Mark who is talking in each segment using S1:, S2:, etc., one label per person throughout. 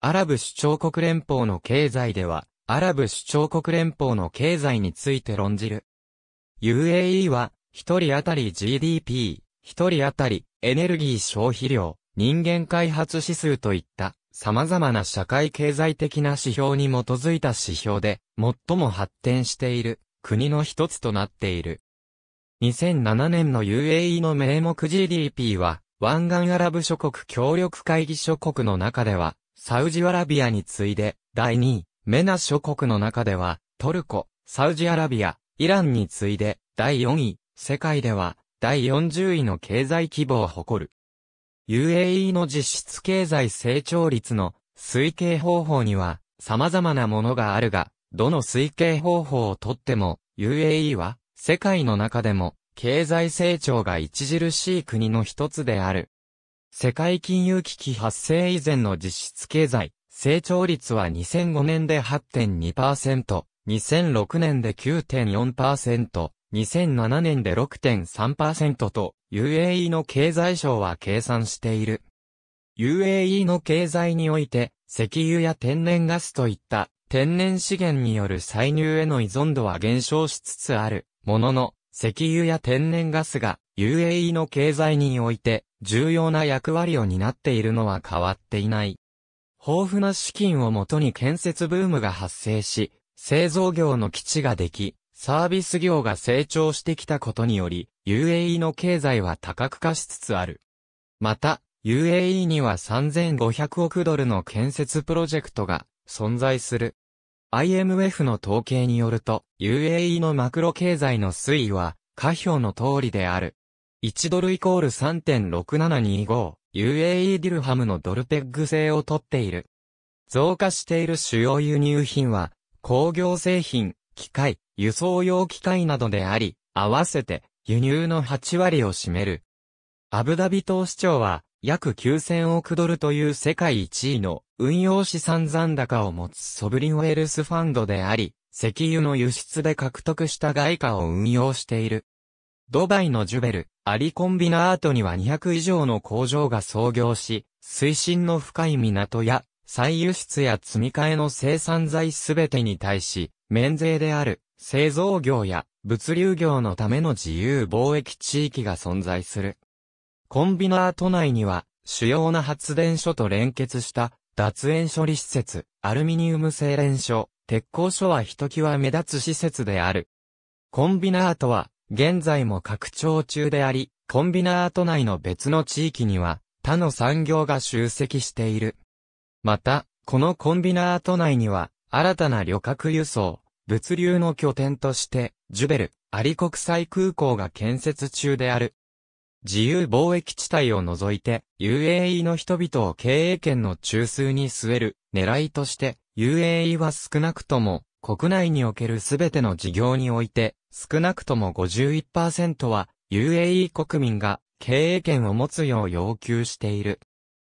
S1: アラブ首長国連邦の経済では、アラブ首長国連邦の経済について論じる。UAE は、一人当たり GDP、一人当たりエネルギー消費量、人間開発指数といった様々な社会経済的な指標に基づいた指標で最も発展している国の一つとなっている。2007年の UAE の名目 GDP は湾岸アラブ諸国協力会議諸国の中ではサウジアラビアに次いで、第2位、メナ諸国の中では、トルコ、サウジアラビア、イランに次いで、第4位、世界では、第40位の経済規模を誇る。UAE の実質経済成長率の推計方法には様々なものがあるが、どの推計方法をとっても UAE は世界の中でも経済成長が著しい国の一つである。世界金融危機発生以前の実質経済、成長率は2005年で8.2%、2006年で9.4%、2007年で6.3%と、UAE の経済省は計算している。UAE の経済において、石油や天然ガスといった天然資源による歳入への依存度は減少しつつあるものの、石油や天然ガスが UAE の経済において重要な役割を担っているのは変わっていない。豊富な資金をもとに建設ブームが発生し、製造業の基地ができ、サービス業が成長してきたことにより、UAE の経済は多角化しつつある。また、UAE には3500億ドルの建設プロジェクトが存在する。IMF の統計によると、UAE のマクロ経済の推移は、下表の通りである。1ドルイコール3.6725、UAE ディルハムのドルペッグ制をとっている。増加している主要輸入品は、工業製品、機械、輸送用機械などであり、合わせて輸入の8割を占める。アブダビ投資庁は、約9000億ドルという世界1位の運用資産残高を持つソブリンウェルスファンドであり、石油の輸出で獲得した外貨を運用している。ドバイのジュベル、アリコンビナートには200以上の工場が創業し、水深の深い港や、再輸出や積み替えの生産材すべてに対し、免税である、製造業や、物流業のための自由貿易地域が存在する。コンビナート内には、主要な発電所と連結した、脱塩処理施設、アルミニウム製錬所、鉄鋼所はひときわ目立つ施設である。コンビナートは、現在も拡張中であり、コンビナート内の別の地域には、他の産業が集積している。また、このコンビナート内には、新たな旅客輸送、物流の拠点として、ジュベル、アリ国際空港が建設中である。自由貿易地帯を除いて、UAE の人々を経営権の中枢に据える、狙いとして、UAE は少なくとも、国内におけるすべての事業において、少なくとも51%は UAE 国民が経営権を持つよう要求している。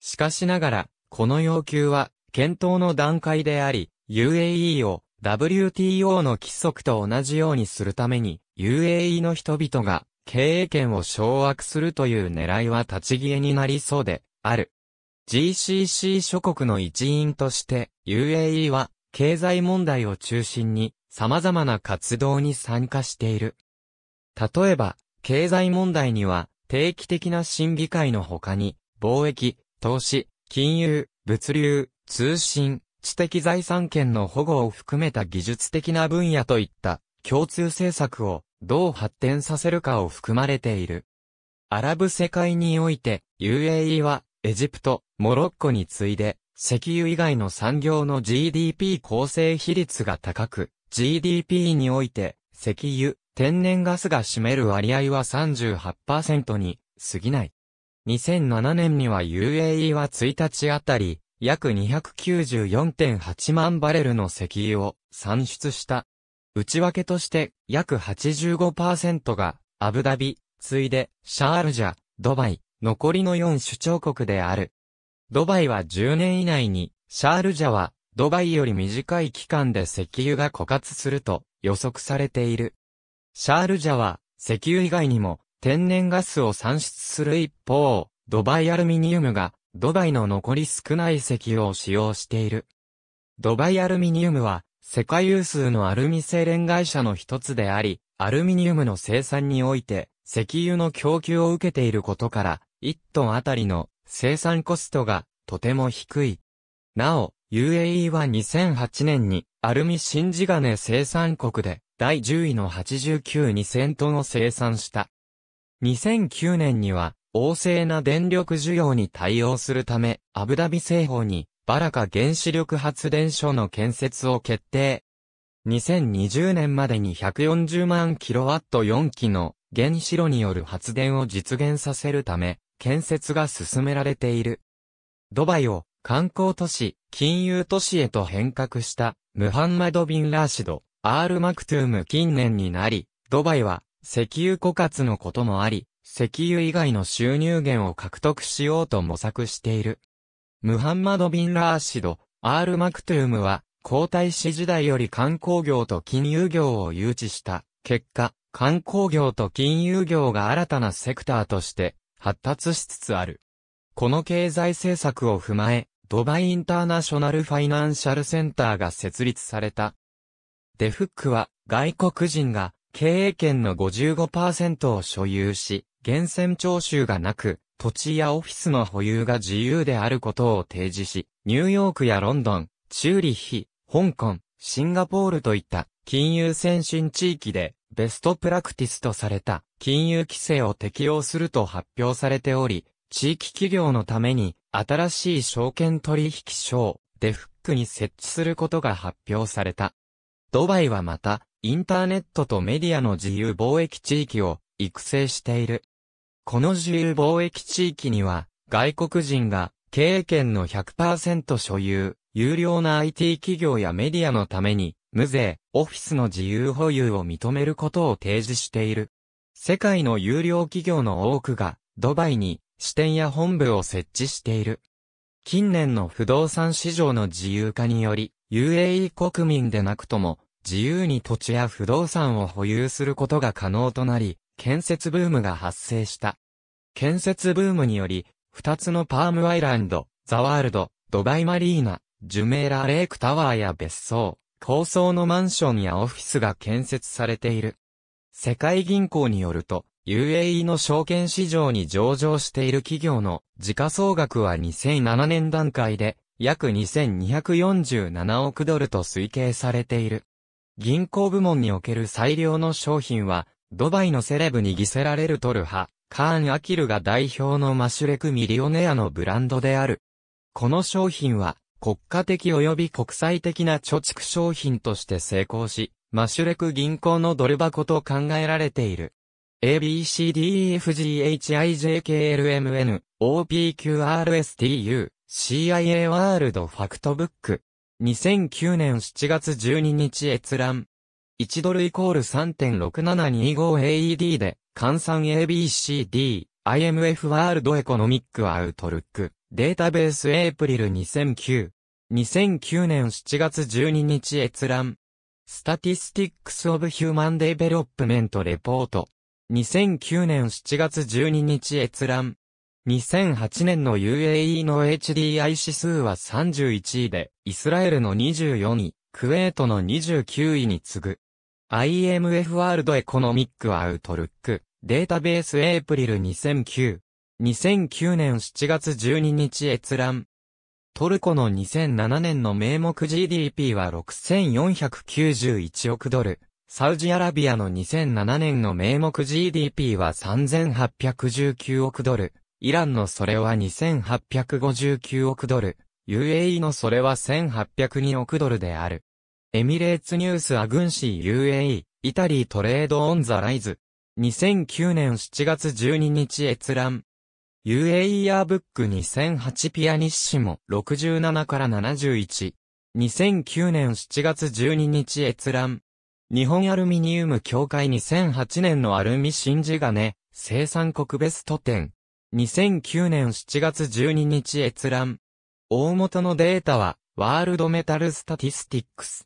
S1: しかしながら、この要求は、検討の段階であり、UAE を WTO の規則と同じようにするために、UAE の人々が経営権を掌握するという狙いは立ち消えになりそうである。GCC 諸国の一員として UAE は経済問題を中心に様々な活動に参加している。例えば、経済問題には定期的な審議会の他に、貿易、投資、金融、物流、通信、知的財産権の保護を含めた技術的な分野といった共通政策をどう発展させるかを含まれている。アラブ世界において UAE はエジプト、モロッコに次いで石油以外の産業の GDP 構成比率が高く、GDP において、石油、天然ガスが占める割合は38%に過ぎない。2007年には UAE は1日あたり、約294.8万バレルの石油を産出した。内訳として、約85%がアブダビ、ついでシャールジャ、ドバイ、残りの4主張国である。ドバイは10年以内に、シャールジャは、ドバイより短い期間で石油が枯渇すると予測されている。シャールジャは、石油以外にも、天然ガスを産出する一方、ドバイアルミニウムが、ドバイの残り少ない石油を使用している。ドバイアルミニウムは、世界有数のアルミ製錬会社の一つであり、アルミニウムの生産において、石油の供給を受けていることから、1トンあたりの生産コストがとても低い。なお、UAE は2008年にアルミ新地金生産国で第10位の892000トンを生産した。2009年には旺盛な電力需要に対応するためアブダビ製法にバラカ原子力発電所の建設を決定。2020年までに140万キロワット4機の原子炉による発電を実現させるため、建設が進められている。ドバイを観光都市、金融都市へと変革したムハンマド・ビン・ラーシド、アール・マクトゥーム近年になり、ドバイは石油枯渇のこともあり、石油以外の収入源を獲得しようと模索している。ムハンマド・ビン・ラーシド、アール・マクトゥームは、皇太子時代より観光業と金融業を誘致した結果、観光業と金融業が新たなセクターとして発達しつつある。この経済政策を踏まえ、ドバイインターナショナルファイナンシャルセンターが設立された。デフックは外国人が経営権の55%を所有し、源泉徴収がなく、土地やオフィスの保有が自由であることを提示し、ニューヨークやロンドン、チューリッヒ、香港、シンガポールといった金融先進地域でベストプラクティスとされた金融規制を適用すると発表されており、地域企業のために新しい証券取引所デフックに設置することが発表された。ドバイはまた、インターネットとメディアの自由貿易地域を育成している。この自由貿易地域には、外国人が経営権の100%所有、有料な IT 企業やメディアのために、無税、オフィスの自由保有を認めることを提示している。世界の有料企業の多くが、ドバイに支店や本部を設置している。近年の不動産市場の自由化により、UAE 国民でなくとも、自由に土地や不動産を保有することが可能となり、建設ブームが発生した。建設ブームにより、二つのパームアイランド、ザワールド、ドバイマリーナ、ジュメーラレイクタワーや別荘、高層のマンションやオフィスが建設されている。世界銀行によると、UAE の証券市場に上場している企業の時価総額は2007年段階で約2247億ドルと推計されている。銀行部門における最良の商品は、ドバイのセレブに着せられるトルハ、カーン・アキルが代表のマシュレク・ミリオネアのブランドである。この商品は、国家的及び国際的な貯蓄商品として成功し、マシュレク銀行のドル箱と考えられている。ABCDEFGHIJKLMN、OPQRSTU、CIA ワールドファクトブック。2009年7月12日閲覧。1ドルイコール 3.6725AED で、換算 ABCD、IMF ワールドエコノミックアウトルック、データベースエイプリル2009。2009年7月12日閲覧。Statistics of Human Development Report。2009年7月12日閲覧。2008年の UAE の HDI 指数は31位で、イスラエルの24位、クウェートの29位に次ぐ。IMF ワールドエコノミックアウトルック、データベースエイプリル2009。2009年7月12日閲覧。トルコの2007年の名目 GDP は6491億ドル。サウジアラビアの2007年の名目 GDP は3819億ドル。イランのそれは2859億ドル。UAE のそれは1802億ドルである。エミレーツニュースアグンシー UAE、イタリートレードオンザライズ。2009年7月12日閲覧。UA e アーブック2008ピアニッシモ67から71。2009年7月12日閲覧。日本アルミニウム協会2008年のアルミ新地金、生産国ベスト10。2009年7月12日閲覧。大元のデータは、ワールドメタルスタティスティックス。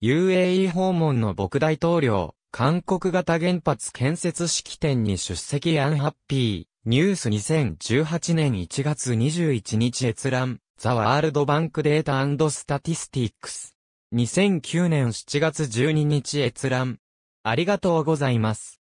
S1: UAE 訪問の僕大統領、韓国型原発建設式典に出席アンハッピー。ニュース2018年1月21日閲覧、ザ・ワールドバンクデータスタティスティックス。2009年7月12日閲覧。ありがとうございます。